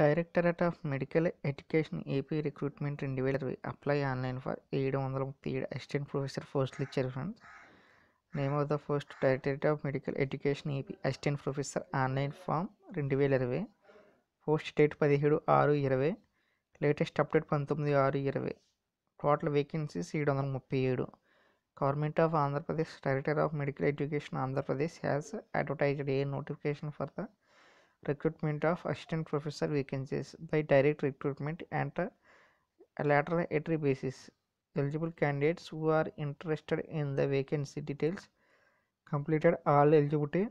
directorate of medical education AP recruitment రెండు వేల ఇరవై అప్లై ఆన్లైన్ ఫర్ ఏడు వందల ముప్పై ఏడు అసిస్టెంట్ ప్రొఫెసర్ పోస్టులు ఇచ్చారు friends name of the first directorate of medical education AP assistant professor online form రెండు వేల ఇరవై పోస్ట్ డేట్ పదిహేడు ఆరు ఇరవై లేటెస్ట్ అప్డేట్ పంతొమ్మిది ఆరు ఇరవై టోటల్ వేకెన్సీస్ ఏడు వందల ముప్పై ఏడు government of Andhra Pradesh director of medical education Andhra Pradesh has advertised a notification for the recruitment of assistant professor vacancies by direct recruitment and lateral entry basis eligible candidates who are interested in the vacancy details completed all eligibility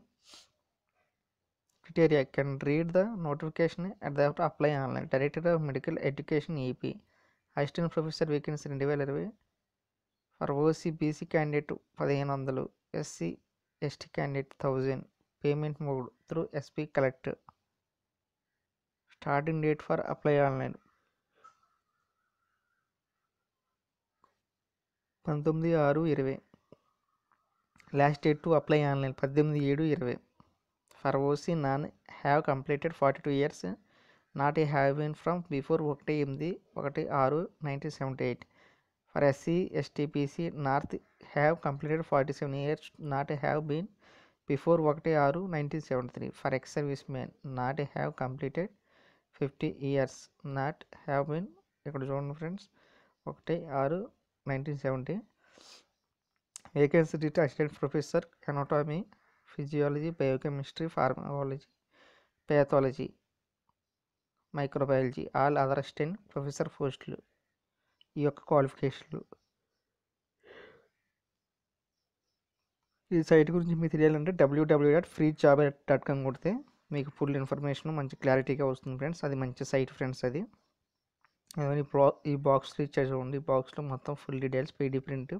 criteria can read the notification at దాఫ్ట్ apply online director of medical education AP assistant professor vacancy రెండు వేల ఇరవై for OC BC candidate పదిహేను వందలు SC ST candidate thousand payment mode through SP collect starting date for apply online పంతొమ్మిది ఆరు ఇరవై last date to apply online పద్దెనిమిది ఏడు ఇరవై for OC non have completed forty two years not ఈ have been from before ఒకటి ఎనిమిది ఒకటి ఆరు nineteen seventy eight for SC STPC north have completed forty seven years not have been before ఒకటి ఆరు nineteen seventy three for ex serviceman not have completed fifty years not have been ఇక్కడ చూడండి friends ఒకటి ఆరు nineteen seventy vacancy డీట్ assistant professor anatomy physiology biochemistry pharmacology pathology microbiology all other assistant professor పోస్టులు ఈ యొక్క క్వాలిఫికేషన్లు ఈ సైట్ గురించి మీకు తెలియాలంటే W W dot free job dot com కొడితే మీకు ఫుల్ ఇన్ఫర్మేషన్ మంచి క్లారిటీగా వస్తుంది ఫ్రెండ్స్ అది మంచి సైట్ ఫ్రెండ్స్ అది ఈ బాక్స్ రీచ్ ఉంది ఈ బాక్స్లో మొత్తం ఫుల్ డీటెయిల్స్ పీడీ ప్రింట్